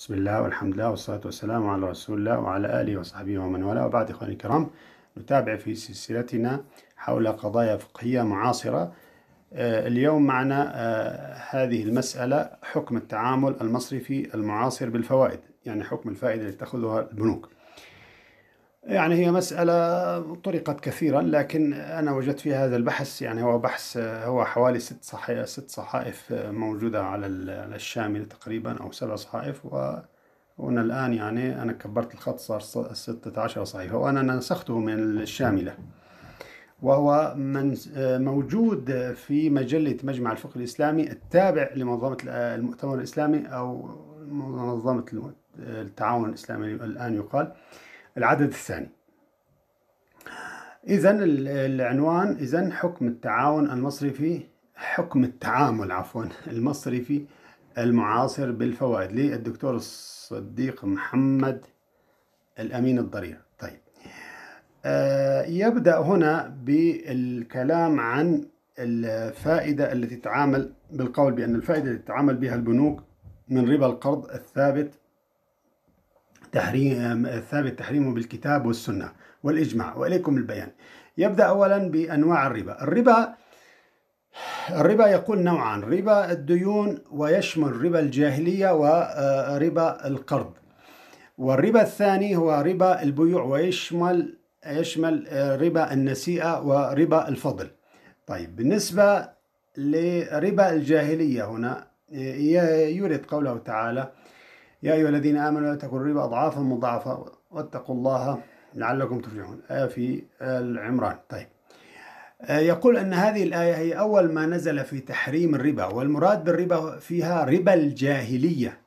بسم الله والحمد لله والصلاة والسلام على رسول الله وعلى آله وصحبه ومن والاه وبعد إخواني الكرام نتابع في سلسلتنا حول قضايا فقهية معاصرة آه، اليوم معنا آه، هذه المسألة حكم التعامل المصرفي المعاصر بالفوائد يعني حكم الفائدة التي تأخذها البنوك يعني هي مسألة طرقت كثيرا لكن أنا وجدت في هذا البحث يعني هو بحث هو حوالي ست صحائف, ست صحائف موجودة على الشامل تقريبا أو سبع صحائف و الآن يعني أنا كبرت الخط صار ستة عشر صحيفة وأنا نسخته من الشاملة وهو من موجود في مجلة مجمع الفقه الإسلامي التابع لمنظمة المؤتمر الإسلامي أو منظمة التعاون الإسلامي الآن يقال العدد الثاني إذا العنوان إذا حكم التعاون المصرفي حكم التعامل عفوا المصرفي المعاصر بالفوائد للدكتور الصديق محمد الأمين الضرير طيب آه يبدأ هنا بالكلام عن الفائدة التي تعامل بالقول بأن الفائدة التي تعامل بها البنوك من ربا القرض الثابت تحريم الثابت تحريمه بالكتاب والسنة والإجماع وإليكم البيان يبدأ أولا بأنواع الربا الربا الربا يقول نوعان ربا الديون ويشمل ربا الجاهلية وربا آه، القرض والربا الثاني هو ربا البيوع ويشمل يشمل آه، ربا النسيئة وربا الفضل طيب بالنسبة لربا الجاهلية هنا آه، يورد قوله تعالى يا أيها الذين آمنوا لا تأكلوا الربا أضعافا مضاعفة واتقوا الله لعلكم تفلحون آية في العمران طيب آه، يقول أن هذه الآية هي أول ما نزل في تحريم الربا والمراد بالربا فيها ربا الجاهلية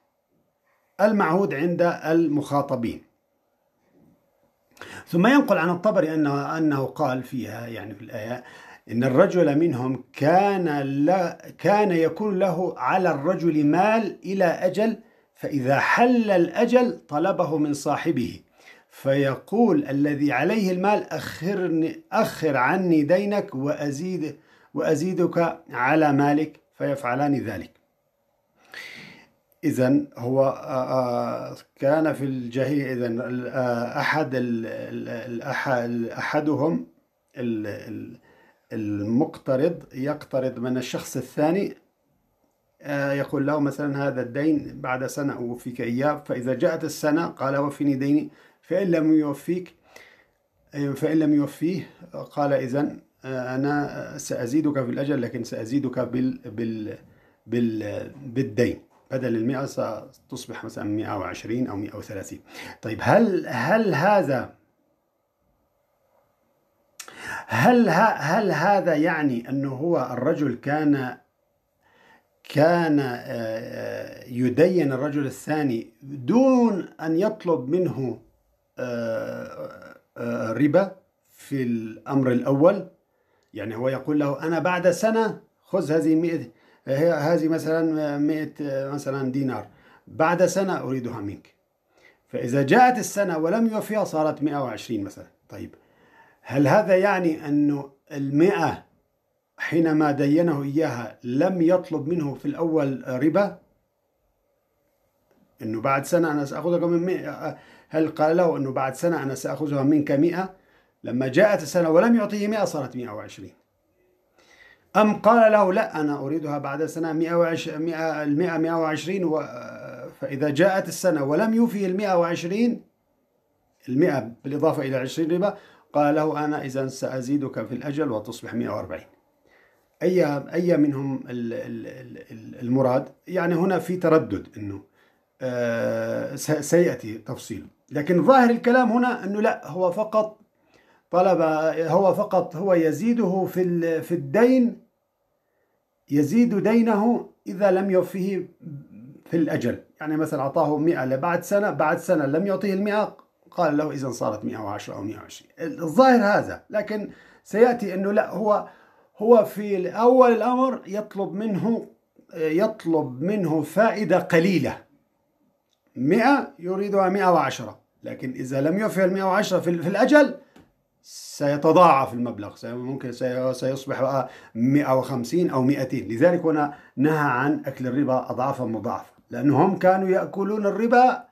المعهود عند المخاطبين ثم ينقل عن الطبري أنه, أنه قال فيها يعني في الآية إن الرجل منهم كان, لا كان يكون له على الرجل مال إلى أجل فإذا حل الأجل طلبه من صاحبه فيقول الذي عليه المال أخرني أخر عني دينك وأزيد وأزيدك على مالك فيفعلان ذلك إذا هو آه، آه، كان في الجهية إذا آه، أحد أحدهم المقترض يقترض من الشخص الثاني آه، يقول له مثلا هذا الدين بعد سنة أوفيك إياه فإذا جاءت السنة قال وفني ديني فإن لم يوفيك فإن لم يوفيه قال إذا آه، أنا سأزيدك في الأجل لكن سأزيدك بال بال بال بالدين بدل المئة ستصبح مثلا 120 أو 130 طيب هل هل هذا هل هل هذا يعني أنه هو الرجل كان كان آه، آه، يدين الرجل الثاني دون أن يطلب منه آه، ربا في الأمر الأول يعني هو يقول له أنا بعد سنة خذ هذه مئة هذه مثلا مئة مثلا دينار بعد سنة أريدها منك فإذا جاءت السنة ولم يوفيها صارت 120 مثلا طيب هل هذا يعني أنه المئة حينما دينه إياها لم يطلب منه في الأول ربا أنه بعد سنة أنا سأخذها من مئة هل قال له أنه بعد سنة أنا سأخذها منك مئة لما جاءت السنة ولم يعطيه مئة صارت مئة وعشرين أم قال له لا أنا أريدها بعد سنة مئة مئة المئة مئة وعشرين فإذا جاءت السنة ولم يوفي المئة وعشرين المئة بالإضافة إلى عشرين ربا قال له أنا إذا سأزيدك في الأجل وتصبح مئة وأربعين اي اي منهم المراد يعني هنا في تردد انه آه، سياتي تفصيل لكن ظاهر الكلام هنا انه لا هو فقط طلب هو فقط هو يزيده في في الدين يزيد دينه اذا لم يوفيه في الاجل يعني مثلا اعطاه 100 لبعد سنه بعد سنه لم يعطيه ال100 قال له اذا صارت 110 او 120 الظاهر هذا لكن سياتي انه لا هو هو في أول الأمر يطلب منه يطلب منه فائدة قليلة 100 يريدها 110 لكن إذا لم يفعل 110 في الأجل سيتضاعف المبلغ ممكن سيصبح بقى 150 أو 200 لذلك هنا نهى عن أكل الربا أضعافا مضاعفة لأنهم كانوا يأكلون الربا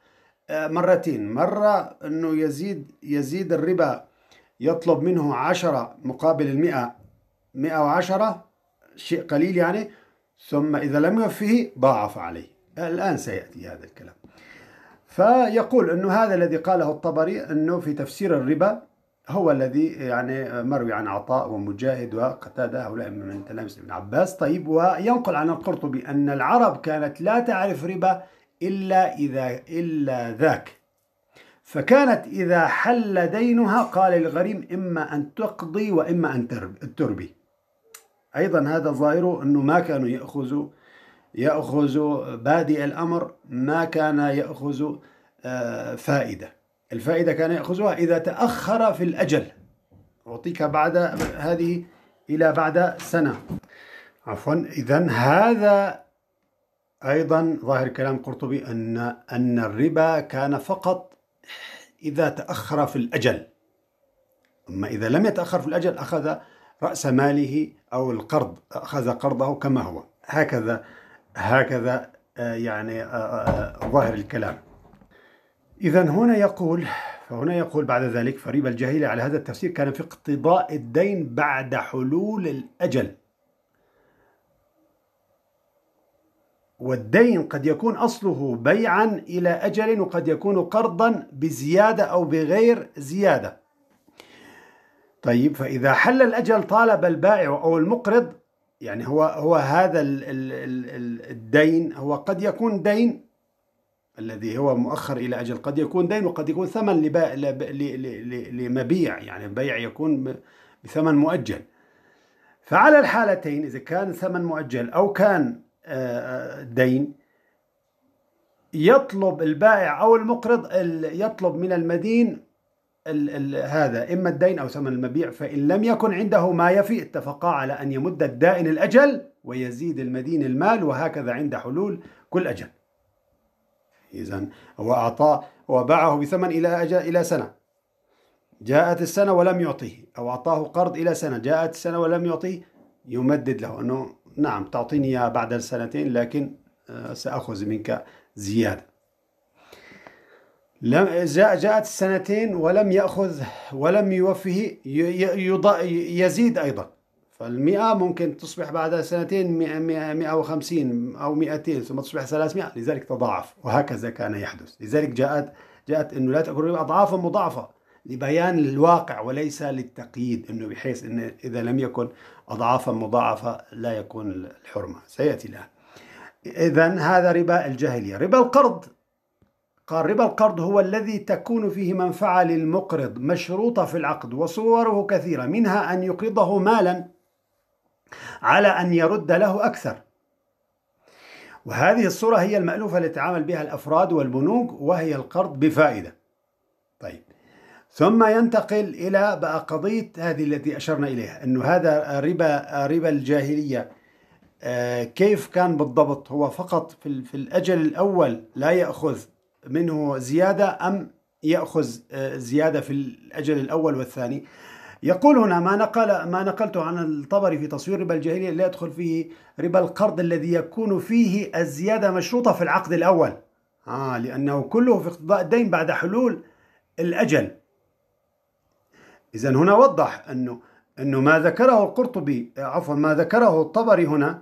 آه، مرتين مرة أنه يزيد يزيد الربا يطلب منه 10 مقابل المئة 110 شيء قليل يعني ثم إذا لم يوفه ضاعف عليه الآن سيأتي هذا الكلام فيقول أنه هذا الذي قاله الطبري أنه في تفسير الربا هو الذي يعني مروي عن عطاء ومجاهد وقتادة هؤلاء من تلامس ابن عباس طيب وينقل عن القرطبي أن العرب كانت لا تعرف ربا إلا إذا إلا ذاك فكانت إذا حل دينها قال الغريم إما أن تقضي وإما أن تربي أيضا هذا ظاهره أنه ما كانوا يأخذوا يأخذوا بادئ الأمر ما كان يأخذ آه، فائدة الفائدة كان يأخذها إذا تأخر في الأجل أعطيك بعد هذه إلى بعد سنة عفوا إذا هذا أيضا ظاهر كلام قرطبي أن أن الربا كان فقط إذا تأخر في الأجل أما إذا لم يتأخر في الأجل أخذ رأس ماله أو القرض أخذ قرضه كما هو هكذا هكذا آه، يعني آه، آه، ظاهر الكلام إذا هنا يقول فهنا يقول بعد ذلك فريب الجاهلي على هذا التفسير كان في اقتضاء الدين بعد حلول الأجل والدين قد يكون أصله بيعا إلى أجل وقد يكون قرضا بزيادة أو بغير زيادة طيب فإذا حل الأجل طالب البائع أو المقرض يعني هو هو هذا الدين هو قد يكون دين الذي هو مؤخر إلى أجل قد يكون دين وقد يكون ثمن لمبيع يعني البيع يكون بثمن مؤجل فعلى الحالتين إذا كان ثمن مؤجل أو كان آه، آه، دين يطلب البائع أو المقرض يطلب من المدين الـ الـ هذا إما الدين أو ثمن المبيع فإن لم يكن عنده ما يفي اتفقا على أن يمد الدائن الأجل ويزيد المدين المال وهكذا عند حلول كل أجل إذا هو اعطاه وباعه بثمن إلى أجل إلى سنة جاءت السنة ولم يعطيه أو أعطاه قرض إلى سنة جاءت السنة ولم يعطيه يمدد له أنه نعم تعطيني بعد سنتين لكن آه، سأخذ منك زيادة جاء جاءت السنتين ولم يأخذ ولم يوفه يزيد أيضا فالمئة ممكن تصبح بعد سنتين 150 أو 200 ثم تصبح 300 لذلك تضاعف وهكذا كان يحدث لذلك جاءت جاءت أنه لا تأكل أضعافا مضاعفة لبيان الواقع وليس للتقييد أنه بحيث أن إذا لم يكن أضعافا مضاعفة لا يكون الحرمة سيأتي الآن إذا هذا ربا الجاهلية ربا القرض قال ربا القرض هو الذي تكون فيه منفعة للمقرض مشروطة في العقد وصوره كثيرة منها أن يقرضه مالا على أن يرد له أكثر وهذه الصورة هي المألوفة التي تعامل بها الأفراد والبنوك وهي القرض بفائدة طيب ثم ينتقل إلى بقى قضية هذه التي أشرنا إليها أنه هذا ربا ربا الجاهلية آه، كيف كان بالضبط هو فقط في الأجل الأول لا يأخذ منه زيادة أم يأخذ آه، زيادة في الأجل الأول والثاني يقول هنا ما نقل ما نقلته عن الطبري في تصوير ربا الجاهلية لا يدخل فيه ربا القرض الذي يكون فيه الزيادة مشروطة في العقد الأول آه لأنه كله في اقتضاء الدين بعد حلول الأجل إذا هنا وضح أنه أنه ما ذكره القرطبي عفوا ما ذكره الطبري هنا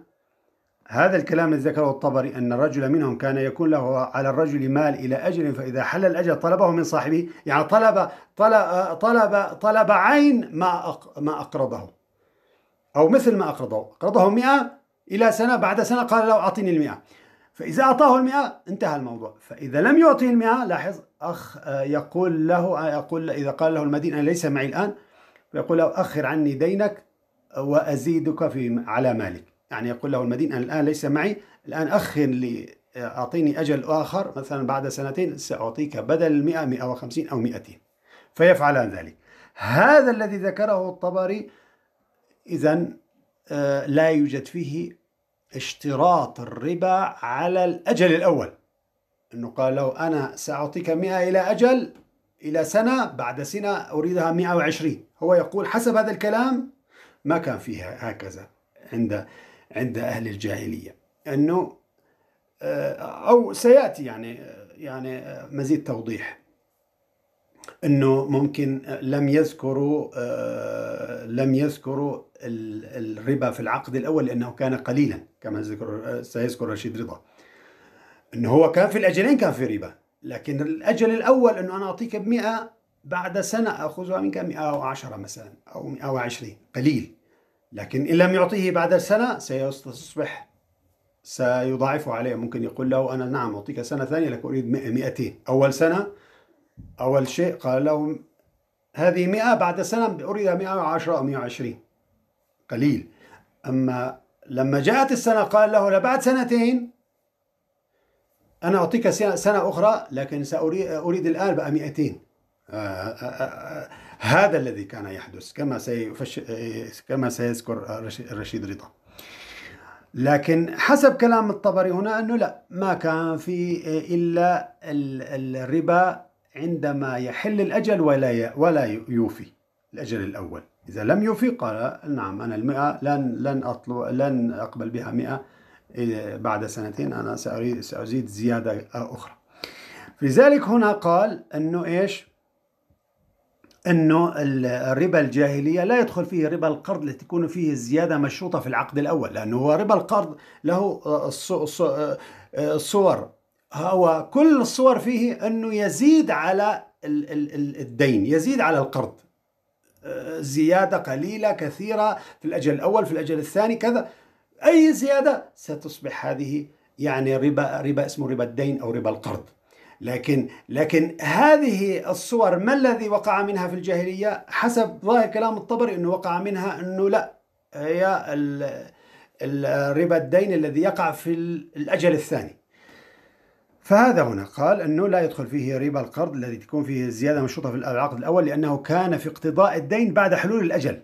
هذا الكلام الذي ذكره الطبري أن الرجل منهم كان يكون له على الرجل مال إلى أجل فإذا حل الأجل طلبه من صاحبه يعني طلب طلب طلب, طلب عين ما ما أقرضه أو مثل ما أقرضه أقرضه 100 إلى سنة بعد سنة قال له أعطيني المئة فإذا أعطاه المئة انتهى الموضوع فإذا لم يعطيه المئة لاحظ أخ يقول له يقول إذا قال له المدين أنا ليس معي الآن فيقول له أخر عني دينك وأزيدك في على مالك يعني يقول له المدين أنا الآن ليس معي الآن أخن لي آه، أعطيني أجل آخر مثلا بعد سنتين سأعطيك بدل المئة مئة وخمسين أو مئتين فيفعلان ذلك هذا الذي ذكره الطبري إذا آه، لا يوجد فيه اشتراط الربا على الأجل الأول أنه قال له أنا سأعطيك مئة إلى أجل إلى سنة بعد سنة أريدها 120 هو يقول حسب هذا الكلام ما كان فيها هكذا عند عند أهل الجاهلية أنه آه، أو سيأتي يعني آه، يعني آه، مزيد توضيح أنه ممكن لم يذكروا لم يذكروا الربا في العقد الأول لأنه كان قليلا كما ذكر سيذكر رشيد رضا أنه هو كان في الأجلين كان في ربا لكن الأجل الأول أنه أنا أعطيك بمئة بعد سنة أخذها منك 110 مثلا أو 120 قليل لكن إن لم يعطيه بعد سنة سيصبح سيضاعف عليه ممكن يقول له أنا نعم أعطيك سنة ثانية لكن أريد 200 أول سنة أول شيء قال له هذه 100 بعد سنة أريد 110 أو 120 قليل أما لما جاءت السنة قال له بعد سنتين أنا أعطيك سنة أخرى لكن سأريد أريد الآن بقى 200 هذا الذي كان يحدث كما سيفش... كما سيذكر رشيد رضا لكن حسب كلام الطبري هنا أنه لا ما كان في إلا الربا عندما يحل الأجل ولا ولا يوفي الأجل الأول إذا لم يوفي قال نعم أنا المئة لن لن أطلب لن أقبل بها مئة بعد سنتين أنا ساريد سأزيد زيادة أخرى لذلك هنا قال أنه إيش انه الربا الجاهليه لا يدخل فيه ربا القرض التي تكون فيه الزياده مشروطه في العقد الاول لانه هو ربا القرض له آه، آه، آه، صور هو كل الصور فيه انه يزيد على الدين يزيد على القرض زياده قليله كثيره في الاجل الاول في الاجل الثاني كذا اي زياده ستصبح هذه يعني ربا ربا اسمه ربا الدين او ربا القرض لكن لكن هذه الصور ما الذي وقع منها في الجاهلية حسب ظاهر كلام الطبري أنه وقع منها أنه لا هي الربا الدين الذي يقع في الأجل الثاني فهذا هنا قال أنه لا يدخل فيه ربا القرض الذي تكون فيه الزيادة مشروطة في العقد الأول لأنه كان في اقتضاء الدين بعد حلول الأجل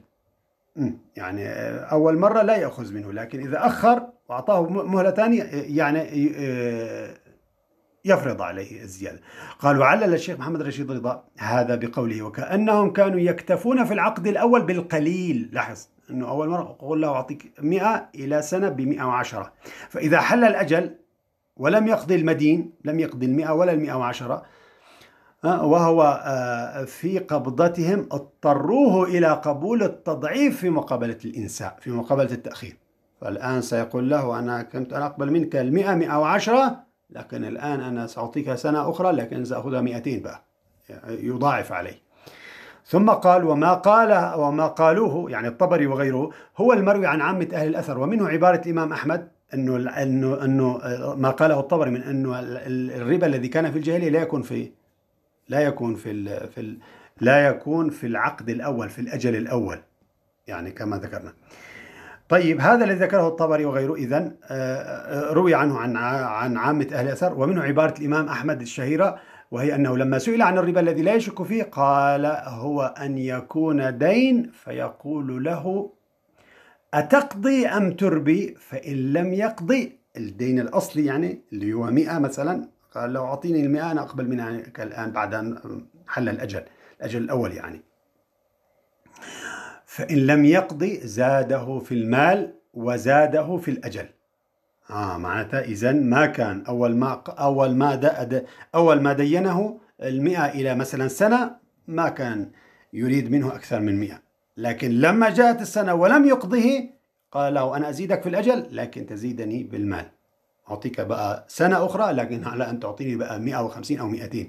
يعني أول مرة لا يأخذ منه لكن إذا أخر وأعطاه مهلة ثانية يعني آه، يفرض عليه الزيادة قالوا علل الشيخ محمد رشيد رضا هذا بقوله وكأنهم كانوا يكتفون في العقد الأول بالقليل لاحظ أنه أول مرة أقول له أعطيك 100 إلى سنة ب 110 فإذا حل الأجل ولم يقضي المدين لم يقضي المئة ولا المئة وعشرة آه، وهو آه، في قبضتهم اضطروه إلى قبول التضعيف في مقابلة الإنساء في مقابلة التأخير فالآن سيقول له أنا كنت أنا أقبل منك المئة مئة وعشرة لكن الآن أنا سأعطيك سنة أخرى لكن سأخذها 200 بقى يضاعف عليه ثم قال وما قال وما قالوه يعني الطبري وغيره هو المروي عن عامة أهل الأثر ومنه عبارة الإمام أحمد أنه أنه أنه ما قاله الطبري من أنه الربا الذي كان في الجاهلية لا يكون في لا يكون في في لا يكون في العقد الأول في الأجل الأول يعني كما ذكرنا طيب هذا الذي ذكره الطبري وغيره إذا آه، آه، روي عنه عن عن عامة أهل الأثر ومنه عبارة الإمام أحمد الشهيرة وهي أنه لما سئل عن الربا الذي لا يشك فيه قال هو أن يكون دين فيقول له أتقضي أم تربي فإن لم يقضي الدين الأصلي يعني اللي هو 100 مثلا قال لو أعطيني المئة أنا أقبل منها يعني الآن بعد أن حل الأجل الأجل الأول يعني فإن لم يقضي زاده في المال وزاده في الأجل آه معناتها إذا ما كان أول ما أول ما أول ما دينه المئة إلى مثلا سنة ما كان يريد منه أكثر من مئة لكن لما جاءت السنة ولم يقضه قال له أنا أزيدك في الأجل لكن تزيدني بالمال أعطيك بقى سنة أخرى لكن على أن تعطيني بقى 150 أو 200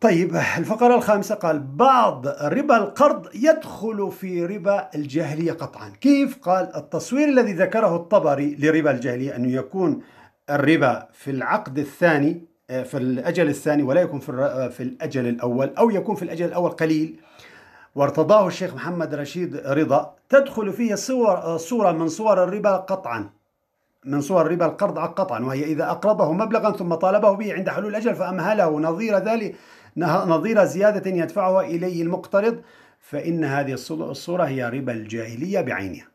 طيب الفقرة الخامسة قال بعض ربا القرض يدخل في ربا الجاهلية قطعا كيف؟ قال التصوير الذي ذكره الطبري لربا الجاهلية أنه يكون الربا في العقد الثاني آه، في الأجل الثاني ولا يكون في, آه، في الأجل الأول أو يكون في الأجل الأول قليل وارتضاه الشيخ محمد رشيد رضا تدخل فيه صور آه، صورة من صور الربا قطعا من صور ربا القرض قطعا وهي إذا أقرضه مبلغا ثم طالبه به عند حلول الأجل فأمهله نظير ذلك نظير زيادة يدفعها إليه المقترض فإن هذه الصورة هي ربا الجاهلية بعينها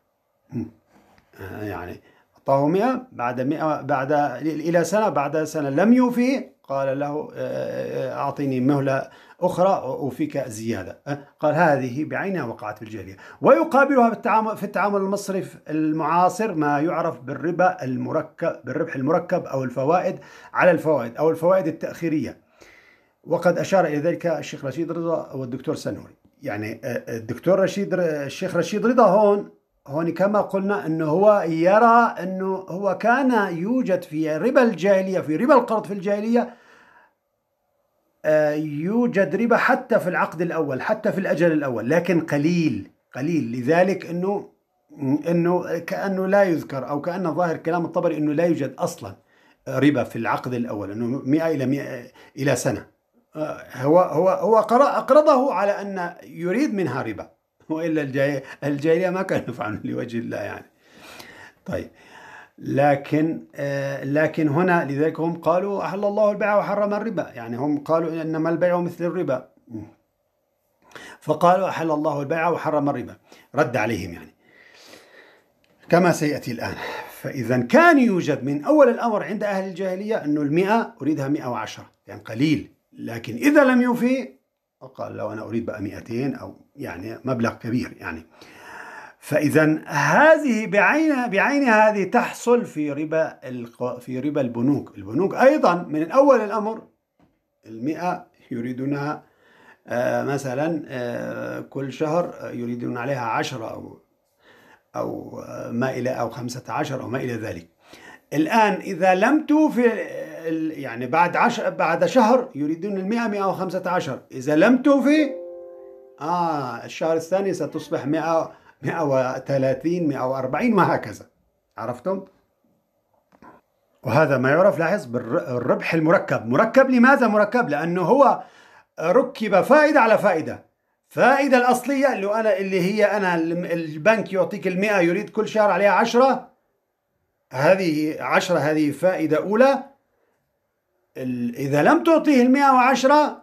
آه، يعني أعطاه 100 بعد 100 بعد إلى سنة بعد سنة لم يوفي قال له آه، آه، أعطيني مهلة أخرى أوفيك زيادة قال هذه بعينها وقعت في الجاهلية ويقابلها بالتعامل في التعامل المصرف المعاصر ما يعرف بالربا المركب بالربح المركب أو الفوائد على الفوائد أو الفوائد التأخيرية وقد أشار إلى ذلك الشيخ رشيد رضا والدكتور سنوري يعني آه، آه، الدكتور رشيد الشيخ رشيد رضا هون هون كما قلنا أنه هو يرى أنه هو كان يوجد في ربا الجاهلية في ربا القرض في الجاهلية آه، يوجد ربا حتى في العقد الأول حتى في الأجل الأول لكن قليل قليل لذلك أنه أنه كأنه لا يذكر أو كأن ظاهر كلام الطبري أنه لا يوجد أصلا ربا في العقد الأول أنه 100 إلى 100 إلى سنة هو هو هو اقرضه على ان يريد منها ربا والا الجاهليه ما كانوا يفعلون لوجه الله يعني طيب لكن آه، لكن هنا لذلك هم قالوا احل الله البيع وحرم الربا يعني هم قالوا انما البيع مثل الربا فقالوا احل الله البيع وحرم الربا رد عليهم يعني كما سياتي الان فاذا كان يوجد من اول الامر عند اهل الجاهليه انه المئة اريدها 110 يعني قليل لكن إذا لم يوفي قال لو أنا أريد بقى 200 أو يعني مبلغ كبير يعني فإذا هذه بعينها بعينها هذه تحصل في ربا في ربا البنوك، البنوك أيضا من أول الأمر المئة يريدونها آه، مثلا آه، كل شهر يريدون عليها عشرة أو أو ما إلى أو خمسة عشر أو ما إلى ذلك الآن إذا لم توفي يعني بعد عش... بعد شهر يريدون ال 100 115 إذا لم توفي آه الشهر الثاني ستصبح 100 130 140 وهكذا عرفتم؟ وهذا ما يعرف لاحظ بالربح المركب مركب لماذا مركب؟ لأنه هو ركب فائدة على فائدة فائدة الأصلية اللي, أنا اللي هي أنا البنك يعطيك المئة يريد كل شهر عليها عشرة هذه عشرة هذه فائدة أولى إذا لم تعطيه المئة وعشرة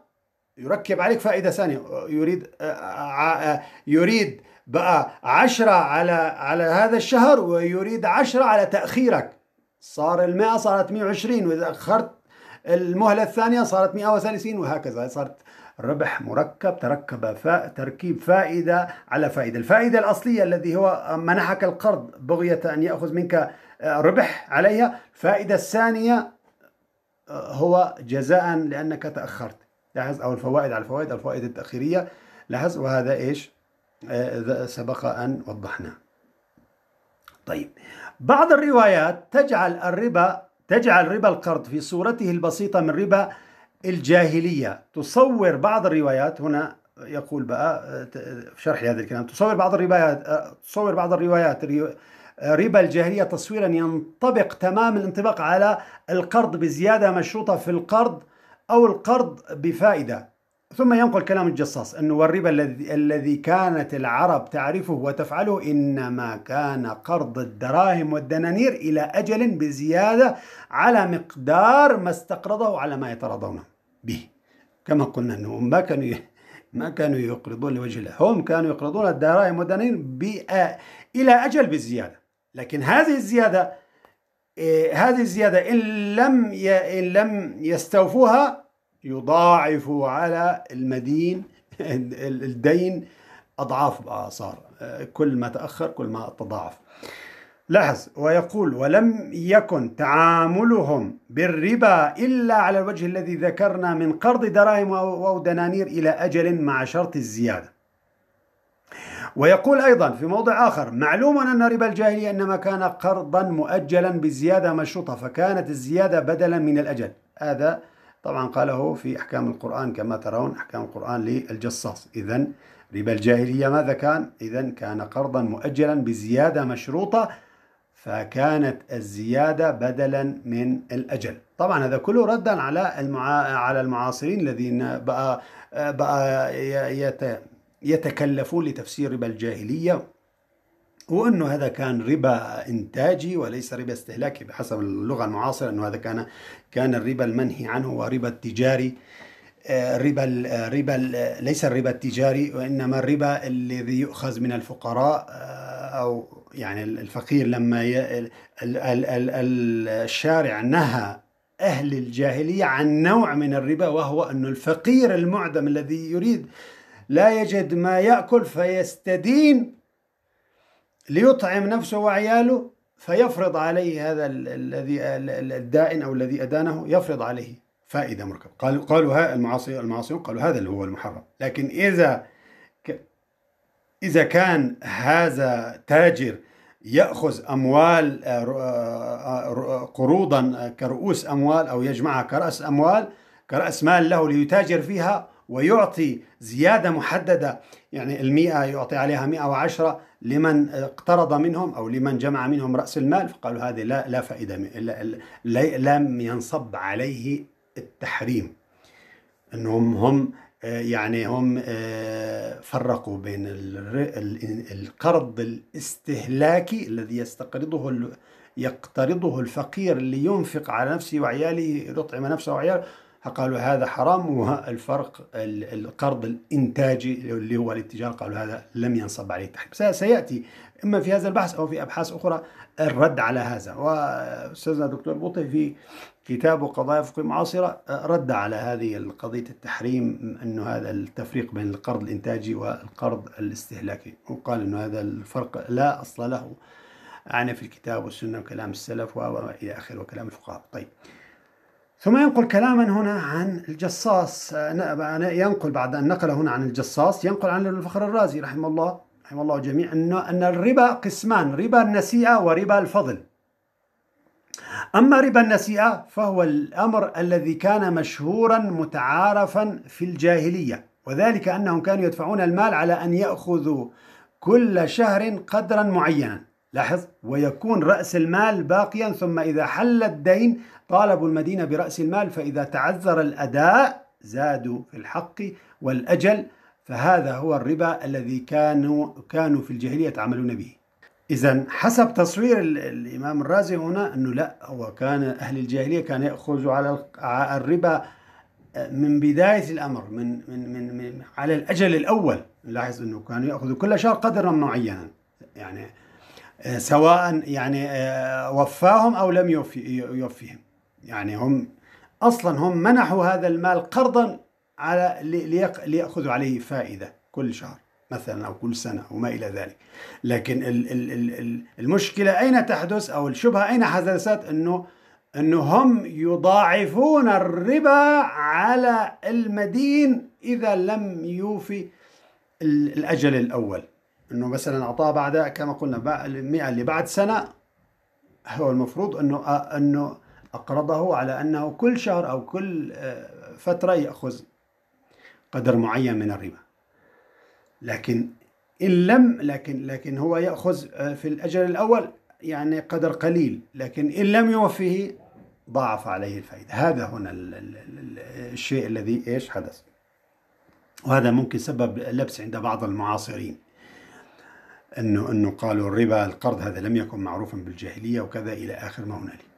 يركب عليك فائدة ثانية يريد آه، آه، آه، يريد بقى عشرة على على هذا الشهر ويريد عشرة على تأخيرك صار المئة صارت 120 وإذا أخرت المهلة الثانية صارت 130 وهكذا صارت ربح مركب تركب فا تركيب فائدة على فائدة الفائدة الأصلية الذي هو منحك القرض بغية أن يأخذ منك ربح عليها الفائدة الثانية هو جزاء لأنك تأخرت لاحظ أو الفوائد على الفوائد الفوائد التأخيرية لاحظ وهذا إيش آه، سبق أن وضحناه طيب بعض الروايات تجعل الربا تجعل ربا القرض في صورته البسيطة من ربا الجاهلية تصور بعض الروايات هنا يقول بقى في آه، آه، شرح هذا الكلام تصور بعض الروايات تصور بعض الروايات ربا الجاهلية تصويرا ينطبق تمام الانطباق على القرض بزيادة مشروطة في القرض أو القرض بفائدة ثم ينقل كلام الجصاص أنه والربا الذي, الذي كانت العرب تعرفه وتفعله إنما كان قرض الدراهم والدنانير إلى أجل بزيادة على مقدار ما استقرضه على ما يتراضون به كما قلنا أنه ما كانوا ما كانوا يقرضون لوجه الله هم كانوا يقرضون الدراهم والدنانير إلى أجل بزيادة لكن هذه الزيادة إيه، هذه الزيادة إن لم إن لم يستوفوها يضاعف على المدين الدين أضعاف صار كل ما تأخر كل ما تضاعف لاحظ ويقول ولم يكن تعاملهم بالربا إلا على الوجه الذي ذكرنا من قرض دراهم أو دنانير إلى أجل مع شرط الزيادة ويقول أيضا في موضع آخر معلوم أن ربا الجاهلية إنما كان قرضا مؤجلا بزيادة مشروطة فكانت الزيادة بدلا من الأجل هذا طبعا قاله في أحكام القرآن كما ترون أحكام القرآن للجصاص إذا ربا الجاهلية ماذا كان؟ إذا كان قرضا مؤجلا بزيادة مشروطة فكانت الزيادة بدلا من الأجل طبعا هذا كله ردا على المعا... على المعاصرين الذين بقى بقى يت... يتكلفون لتفسير ربا الجاهلية وأنه هذا كان ربا إنتاجي وليس ربا استهلاكي بحسب اللغة المعاصرة أنه هذا كان كان الربا المنهي عنه وربا التجاري الربا آه، الربا آه، آه، ليس الربا التجاري وإنما الربا الذي يؤخذ من الفقراء أو يعني الفقير لما ي... ال... ال... ال... الشارع نهى أهل الجاهلية عن نوع من الربا وهو أن الفقير المعدم الذي يريد لا يجد ما يأكل فيستدين ليطعم نفسه وعياله فيفرض عليه هذا الذي الدائن أو الذي أدانه يفرض عليه فائدة مركبة قالوا قالوا ها المعاصي المعاصيون قالوا هذا اللي هو المحرم لكن إذا إذا كان هذا تاجر يأخذ أموال آه، آه، آه، قروضا كرؤوس أموال أو يجمعها كرأس أموال كرأس مال له ليتاجر فيها ويعطي زيادة محددة يعني المئة يعطي عليها 110 لمن اقترض منهم أو لمن جمع منهم رأس المال فقالوا هذه لا, لا فائدة لم ينصب عليه التحريم أنهم هم يعني هم فرقوا بين القرض الاستهلاكي الذي يستقرضه يقترضه الفقير لينفق على نفسه وعياله ليطعم نفسه وعياله قالوا هذا حرام والفرق القرض الانتاجي اللي هو الاتجار قالوا هذا لم ينصب عليه التحريم سياتي اما في هذا البحث او في ابحاث اخرى الرد على هذا واستاذنا الدكتور بوطي في كتابه قضايا فقهية معاصرة رد على هذه قضية التحريم أنه هذا التفريق بين القرض الإنتاجي والقرض الاستهلاكي وقال أنه هذا الفرق لا أصل له يعني في الكتاب والسنة وكلام السلف وإلى آخره وكلام الفقهاء طيب ثم ينقل كلاما هنا عن الجصاص ينقل بعد أن نقل هنا عن الجصاص ينقل عن الفخر الرازي رحمه الله رحمه الله جميع أن أن الربا قسمان ربا النسيئة وربا الفضل أما ربا النسيئة فهو الأمر الذي كان مشهورا متعارفا في الجاهلية وذلك أنهم كانوا يدفعون المال على أن يأخذوا كل شهر قدرا معينا لاحظ ويكون رأس المال باقيا ثم إذا حل الدين طالبوا المدينة برأس المال فإذا تعذر الأداء زادوا في الحق والأجل فهذا هو الربا الذي كانوا كانوا في الجاهلية يتعاملون به إذا حسب تصوير الإمام الرازي هنا أنه لا هو كان أهل الجاهلية كان يأخذ على الربا آه، من بداية الأمر من من من, من على الأجل الأول نلاحظ أنه كانوا يأخذوا كل شهر قدرا معينا يعني آه، سواء يعني آه، وفاهم أو لم يوفي يوفيهم يعني هم أصلا هم منحوا هذا المال قرضا على ليأخذوا عليه فائدة كل شهر مثلا أو كل سنة وما إلى ذلك لكن المشكلة أين تحدث أو الشبهة أين حدثت أنه أنه هم يضاعفون الربا على المدين إذا لم يوفي الأجل الأول أنه مثلا أعطاه بعد كما قلنا 100 اللي بعد سنة هو المفروض أنه أنه أقرضه على أنه كل شهر أو كل آه، فترة يأخذ قدر معين من الربا لكن إن لم لكن لكن هو يأخذ آه، في الأجل الأول يعني قدر قليل لكن إن لم يوفه ضاعف عليه الفائدة هذا هنا الشيء الذي إيش حدث وهذا ممكن سبب لبس عند بعض المعاصرين انه انه قالوا الربا القرض هذا لم يكن معروفا بالجاهليه وكذا الى اخر ما هنالك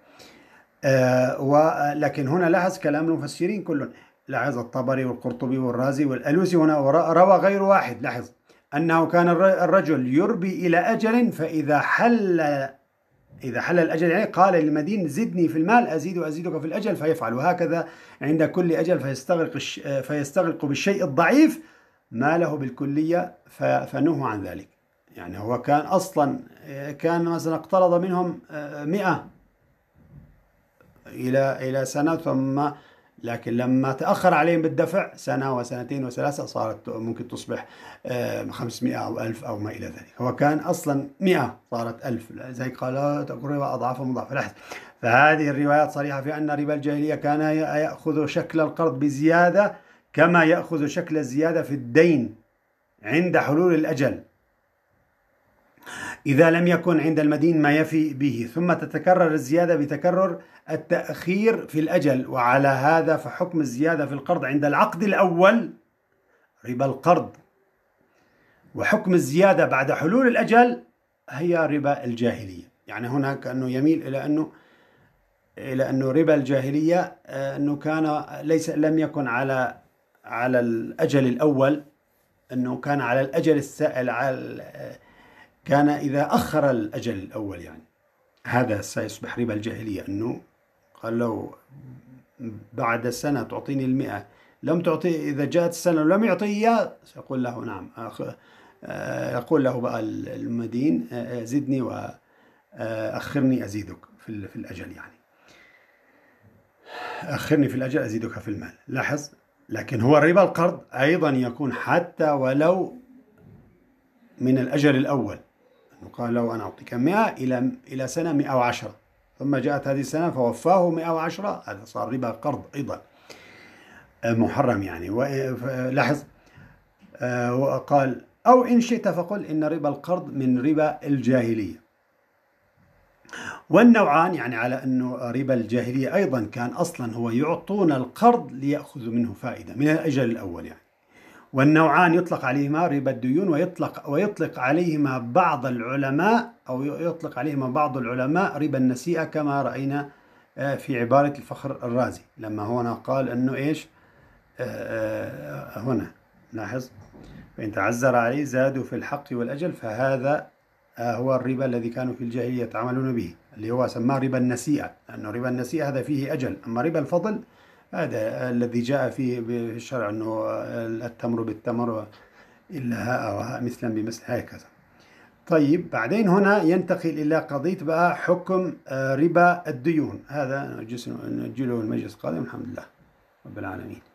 آه، ولكن آه، هنا لاحظ كلام المفسرين كلهم لاحظ الطبري والقرطبي والرازي والألوسي هنا روى غير واحد لاحظ أنه كان الرجل يربي إلى أجل فإذا حل إذا حل الأجل عليه يعني قال للمدين زدني في المال أزيد وأزيدك في الأجل فيفعل وهكذا عند كل أجل فيستغرق فيستغرق بالشيء الضعيف ماله بالكلية فنهوا عن ذلك يعني هو كان أصلا آه، كان مثلا اقترض منهم مئة إلى إلى سنة ثم لكن لما تأخر عليهم بالدفع سنة وسنتين وثلاثة صارت ممكن تصبح 500 آه، أو 1000 أو ما إلى ذلك هو كان أصلا 100 صارت 1000 زي قال تقريبا أضعاف مضاعف فهذه الروايات صريحة في أن ربا الجاهلية كان يأخذ شكل القرض بزيادة كما يأخذ شكل الزيادة في الدين عند حلول الأجل إذا لم يكن عند المدين ما يفي به ثم تتكرر الزيادة بتكرر التأخير في الأجل وعلى هذا فحكم الزيادة في القرض عند العقد الأول ربا القرض وحكم الزيادة بعد حلول الأجل هي ربا الجاهلية يعني هنا كأنه يميل إلى أنه إلى أنه ربا الجاهلية آه، أنه كان ليس لم يكن على على الأجل الأول أنه كان على الأجل السائل على كان إذا أخر الأجل الأول يعني هذا سيصبح ربا الجاهلية أنه قال له بعد سنة تعطيني المئة لم تعطيه إذا جاءت السنة ولم يعطيه إياه سيقول له نعم آه، يقول له بقى المدين آه، آه، زدني وأخرني أزيدك في الأجل يعني أخرني في الأجل أزيدك في المال لاحظ لكن هو الربا القرض أيضا يكون حتى ولو من الأجل الأول قال له أنا أعطيك 100 إلى إلى سنة 110 ثم جاءت هذه السنة فوفاه 110 هذا صار ربا قرض أيضا آه، محرم يعني آه، آه، لاحظ وقال أو إن شئت فقل إن ربا القرض من ربا الجاهلية والنوعان يعني على أنه ربا الجاهلية أيضا كان أصلا هو يعطون القرض ليأخذوا منه فائدة من الأجل الأول يعني والنوعان يطلق عليهما ربا الديون ويطلق ويطلق عليهما بعض العلماء أو يطلق عليهما بعض العلماء ربا النسيئة كما رأينا آه، في عبارة الفخر الرازي لما هنا قال أنه إيش آه، آه، هنا لاحظ فإن تعذر عليه زادوا في الحق والأجل فهذا هو الربا الذي كانوا في الجاهلية يتعاملون به اللي هو سماه ربا النسيئة لأنه ربا النسيئة هذا فيه أجل أما ربا الفضل هذا الذي جاء فيه بالشرع أنه التمر بالتمر إلا هاء وهاء مثلا بمثل هكذا طيب بعدين هنا ينتقل إلى قضية بقى حكم آه، ربا الديون هذا نجله المجلس القادم الحمد لله رب العالمين